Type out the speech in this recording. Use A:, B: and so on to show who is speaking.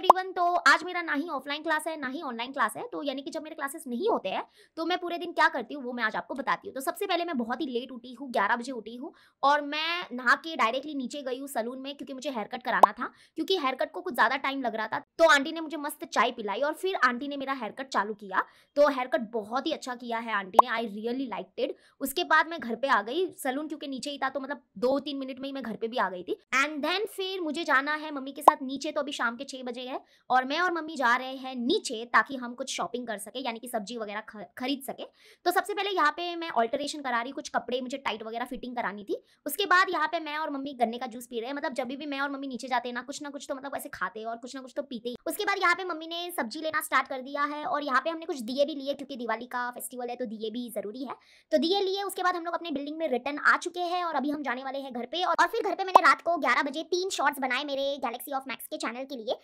A: everyone तो आज मेरा ना ही ऑफलाइन क्लास है ना ही ऑनलाइन क्लास है तो यानी कि जब मेरे क्लासेस नहीं होते हैं तो मैं पूरे दिन क्या करती हूँ वो मैं आज आपको बताती हूँ तो सबसे पहले मैं बहुत ही लेट उठी हूँ ग्यारह बजे उठी हूँ और मैं नहा के डायरेक्टली नीचे गई हूँ सलून में क्योंकि मुझे हेयर कट कराना था क्योंकि हेयर कट को कुछ ज़्यादा टाइम लग रहा था तो आंटी ने मुझे मस्त चाय पिलाई और फिर आंटी ने मेरा हेयर कट चालू किया तो हेयर कट बहुत ही अच्छा किया है आंटी ने आई रियली लाइकटेड उसके बाद मैं घर पे आ गई सलून क्योंकि नीचे ही था तो मतलब दो तीन मिनट में ही मैं घर पे भी आ गई थी एंड देन फिर मुझे जाना है मम्मी के साथ नीचे तो अभी शाम के छह बजे है और मैं और मम्मी जा रहे हैं नीचे ताकि हम कुछ शॉपिंग कर सके यानी कि सब्जी वगैरह खरीद सके तो सबसे पहले यहाँ पे मैं ऑल्टरेशन करा रही कुछ कपड़े मुझे टाइट वगैरह फिटिंग करानी थी उसके बाद यहाँ पे मैं और मम्मी गन्ने का जूस पी रहे हैं मतलब जब भी मैं और मम्मी नीचे जाते हैं ना कुछ ना कुछ तो मतलब ऐसे खाते और कुछ ना कुछ तो पीते ही उसके बाद यहाँ पे मम्मी ने सब्जी लेना स्टार्ट कर दिया है और यहाँ पे हमने कुछ दिए भी लिए क्योंकि दिवाली का फेस्टिवल है तो दिए भी जरूरी है तो दिए लिए उसके बाद हम लोग अपने बिल्डिंग में रिटर्न आ चुके हैं और अभी हम जाने वाले हैं घर पे और फिर घर पे मैंने रात को ग्यारह बजे तीन शॉर्ट्स बनाए मेरे गैलेक्सी ऑफ मैक्स के चैनल के लिए